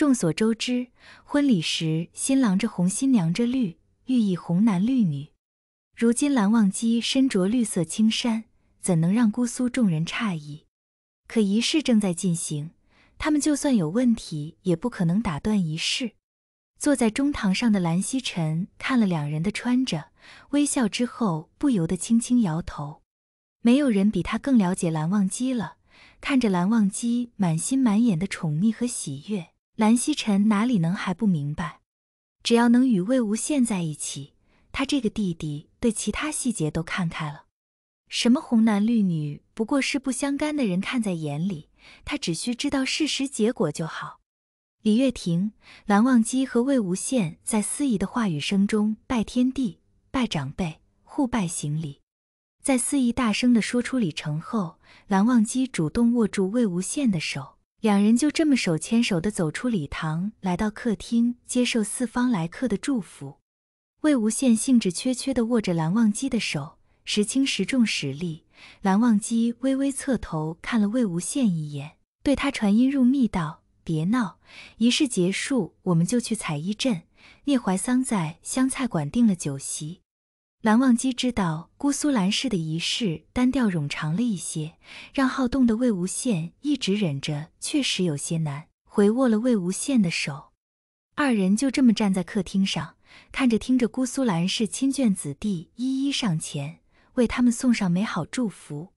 众所周知，婚礼时新郎着红，新娘着绿，寓意红男绿女。如今蓝忘机身着绿色青衫，怎能让姑苏众人诧异？可仪式正在进行，他们就算有问题，也不可能打断仪式。坐在中堂上的蓝曦臣看了两人的穿着，微笑之后不由得轻轻摇头。没有人比他更了解蓝忘机了，看着蓝忘机满心满眼的宠溺和喜悦。蓝曦臣哪里能还不明白？只要能与魏无羡在一起，他这个弟弟对其他细节都看开了。什么红男绿女，不过是不相干的人看在眼里，他只需知道事实结果就好。李月亭、蓝忘机和魏无羡在司仪的话语声中拜天地、拜长辈、互拜行礼。在司仪大声地说出礼成后，蓝忘机主动握住魏无羡的手。两人就这么手牵手地走出礼堂，来到客厅，接受四方来客的祝福。魏无羡兴致缺缺地握着蓝忘机的手，时轻时重时力。蓝忘机微微侧头看了魏无羡一眼，对他传音入密道：“别闹，仪式结束我们就去采衣镇。聂怀桑在湘菜馆订了酒席。”蓝忘机知道姑苏蓝氏的仪式单调冗长了一些，让好动的魏无羡一直忍着，确实有些难。回握了魏无羡的手，二人就这么站在客厅上，看着听着姑苏蓝氏亲眷子弟一一上前为他们送上美好祝福。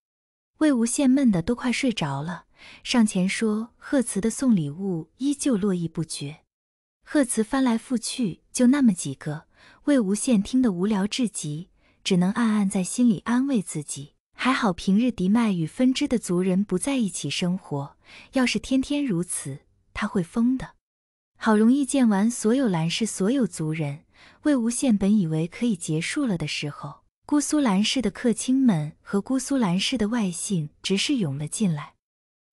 魏无羡闷的都快睡着了，上前说贺词的送礼物依旧络绎不绝，贺词翻来覆去就那么几个。魏无羡听得无聊至极，只能暗暗在心里安慰自己：还好平日狄迈与分支的族人不在一起生活，要是天天如此，他会疯的。好容易见完所有蓝氏所有族人，魏无羡本以为可以结束了的时候，姑苏蓝氏的客卿们和姑苏蓝氏的外姓直是涌了进来。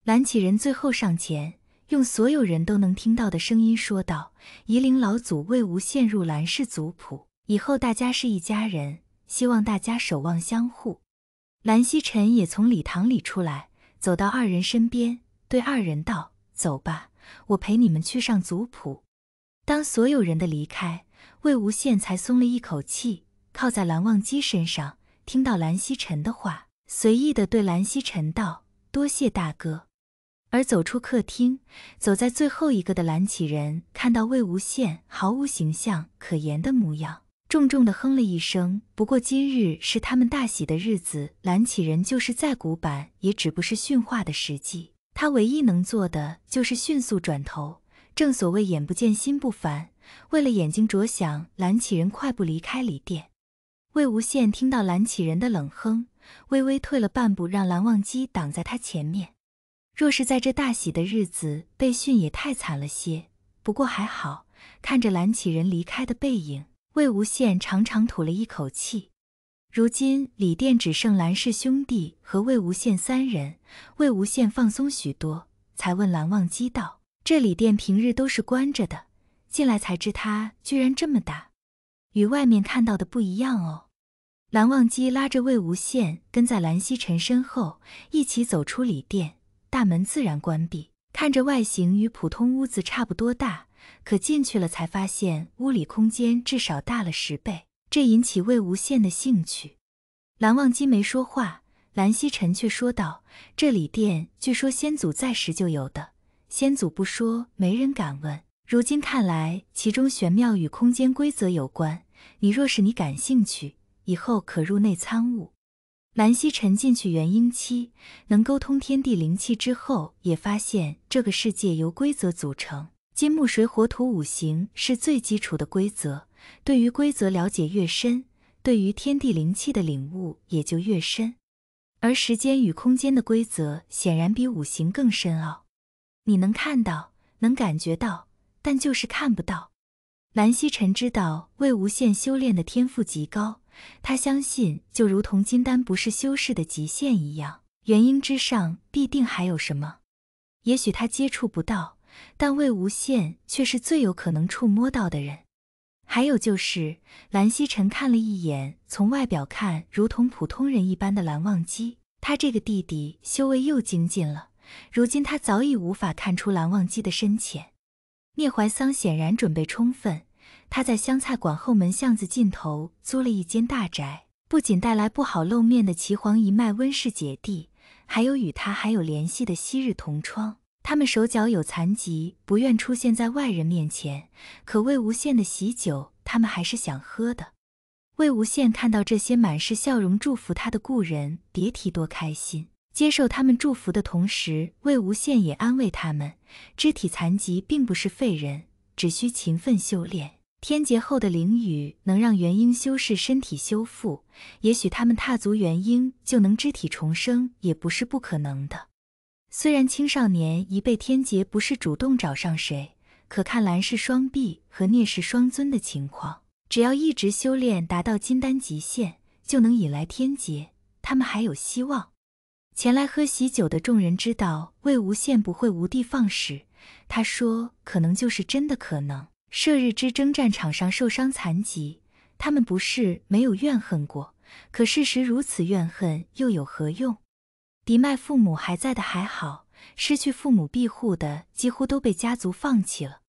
蓝启仁最后上前。用所有人都能听到的声音说道：“夷陵老祖魏无羡入蓝氏族谱以后，大家是一家人，希望大家守望相护。”蓝曦臣也从礼堂里出来，走到二人身边，对二人道：“走吧，我陪你们去上族谱。”当所有人的离开，魏无羡才松了一口气，靠在蓝忘机身上，听到蓝曦臣的话，随意的对蓝曦臣道：“多谢大哥。”而走出客厅，走在最后一个的蓝启仁看到魏无羡毫无形象可言的模样，重重的哼了一声。不过今日是他们大喜的日子，蓝启仁就是再古板，也只不是驯化的时机。他唯一能做的就是迅速转头。正所谓眼不见心不烦，为了眼睛着想，蓝启仁快步离开礼殿。魏无羡听到蓝启仁的冷哼，微微退了半步，让蓝忘机挡在他前面。若是在这大喜的日子被训，也太惨了些。不过还好，看着蓝启仁离开的背影，魏无羡长长吐了一口气。如今李店只剩蓝氏兄弟和魏无羡三人，魏无羡放松许多，才问蓝忘机道：“这李店平日都是关着的，进来才知它居然这么大，与外面看到的不一样哦。”蓝忘机拉着魏无羡跟在蓝曦臣身后，一起走出李店。大门自然关闭，看着外形与普通屋子差不多大，可进去了才发现屋里空间至少大了十倍，这引起魏无羡的兴趣。蓝忘机没说话，蓝曦臣却说道：“这里殿据说先祖在时就有的，先祖不说，没人敢问。如今看来，其中玄妙与空间规则有关。你若是你感兴趣，以后可入内参悟。”蓝曦臣进去元婴期，能沟通天地灵气之后，也发现这个世界由规则组成。金木水火土五行是最基础的规则，对于规则了解越深，对于天地灵气的领悟也就越深。而时间与空间的规则显然比五行更深奥。你能看到，能感觉到，但就是看不到。蓝曦臣知道魏无羡修炼的天赋极高。他相信，就如同金丹不是修士的极限一样，元婴之上必定还有什么。也许他接触不到，但魏无羡却是最有可能触摸到的人。还有就是，蓝曦臣看了一眼，从外表看如同普通人一般的蓝忘机，他这个弟弟修为又精进了，如今他早已无法看出蓝忘机的深浅。聂怀桑显然准备充分。他在湘菜馆后门巷子尽头租了一间大宅，不仅带来不好露面的祁黄一脉温氏姐弟，还有与他还有联系的昔日同窗。他们手脚有残疾，不愿出现在外人面前，可魏无羡的喜酒，他们还是想喝的。魏无羡看到这些满是笑容祝福他的故人，别提多开心。接受他们祝福的同时，魏无羡也安慰他们：肢体残疾并不是废人，只需勤奋修炼。天劫后的灵雨能让元婴修士身体修复，也许他们踏足元婴就能肢体重生，也不是不可能的。虽然青少年一辈天劫不是主动找上谁，可看蓝氏双臂和聂氏双尊的情况，只要一直修炼达到金丹极限，就能引来天劫。他们还有希望。前来喝喜酒的众人知道魏无羡不会无的放矢，他说：“可能就是真的可能。”射日之争战场上受伤残疾，他们不是没有怨恨过，可事实如此，怨恨又有何用？狄麦父母还在的还好，失去父母庇护的几乎都被家族放弃了。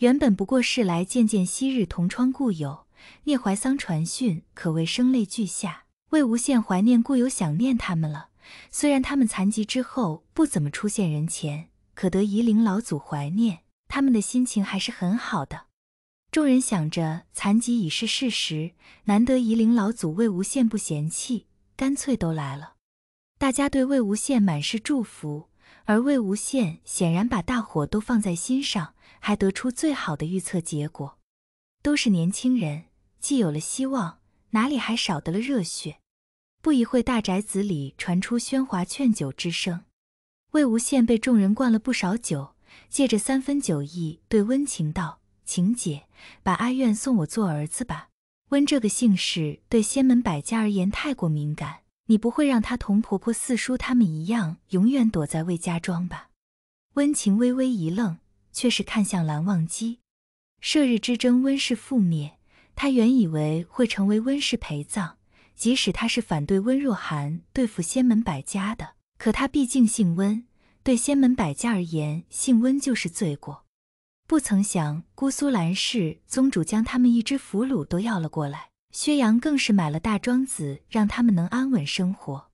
原本不过是来见见昔日同窗故友，聂怀桑传讯可谓声泪俱下。魏无羡怀念故友，想念他们了。虽然他们残疾之后不怎么出现人前，可得夷陵老祖怀念。他们的心情还是很好的。众人想着，残疾已是事实，难得夷陵老祖魏无羡不嫌弃，干脆都来了。大家对魏无羡满是祝福，而魏无羡显然把大伙都放在心上，还得出最好的预测结果。都是年轻人，既有了希望，哪里还少得了热血？不一会，大宅子里传出喧哗劝酒之声。魏无羡被众人灌了不少酒。借着三分酒意，对温情道：“晴姐，把阿苑送我做儿子吧。”温这个姓氏对仙门百家而言太过敏感，你不会让他同婆婆、四叔他们一样，永远躲在魏家庄吧？温情微微一愣，却是看向蓝忘机。射日之争，温氏覆灭，他原以为会成为温氏陪葬，即使他是反对温若寒对付仙门百家的，可他毕竟姓温。对仙门百家而言，姓温就是罪过。不曾想姑苏兰氏宗主将他们一只俘虏都要了过来，薛洋更是买了大庄子，让他们能安稳生活。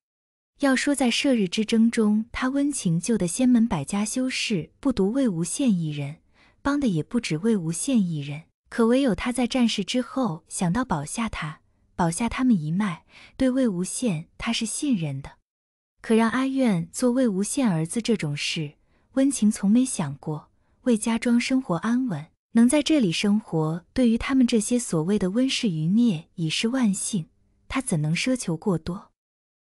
要说在射日之争中，他温情救的仙门百家修士不独魏无羡一人，帮的也不止魏无羡一人。可唯有他在战事之后想到保下他，保下他们一脉，对魏无羡他是信任的。可让阿苑做魏无羡儿子这种事，温情从没想过。魏家庄生活安稳，能在这里生活，对于他们这些所谓的温氏余孽已是万幸，他怎能奢求过多？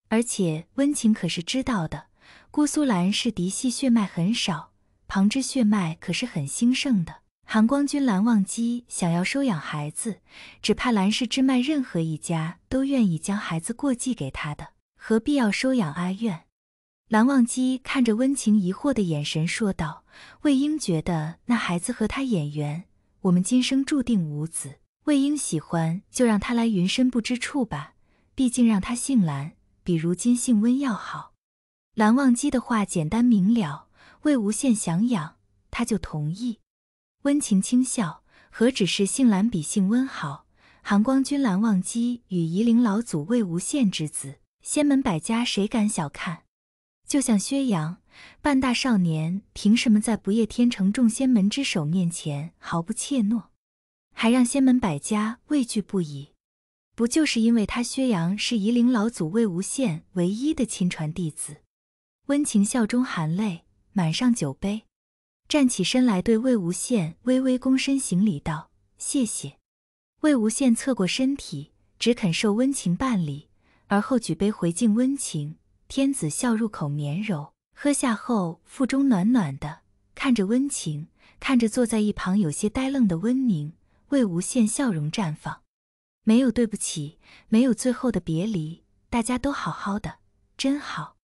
而且温情可是知道的，姑苏蓝是嫡系血脉很少，旁支血脉可是很兴盛的。含光君蓝忘机想要收养孩子，只怕蓝氏支脉任何一家都愿意将孩子过继给他的。何必要收养阿苑？蓝忘机看着温情疑惑的眼神，说道：“魏婴觉得那孩子和他眼缘，我们今生注定无子。魏婴喜欢，就让他来云深不知处吧。毕竟让他姓蓝，比如今姓温要好。”蓝忘机的话简单明了。魏无羡想养，他就同意。温情轻笑：“何止是姓蓝比姓温好？含光君蓝忘机与夷陵老祖魏无羡之子。”仙门百家谁敢小看？就像薛洋，半大少年凭什么在不夜天城众仙门之首面前毫不怯懦，还让仙门百家畏惧不已？不就是因为他薛洋是夷陵老祖魏无羡唯一的亲传弟子？温情笑中含泪，满上酒杯，站起身来，对魏无羡微微躬身行礼道：“谢谢。”魏无羡侧过身体，只肯受温情半礼。而后举杯回敬温情，天子笑入口绵柔，喝下后腹中暖暖的。看着温情，看着坐在一旁有些呆愣的温宁，魏无羡笑容绽放。没有对不起，没有最后的别离，大家都好好的，真好。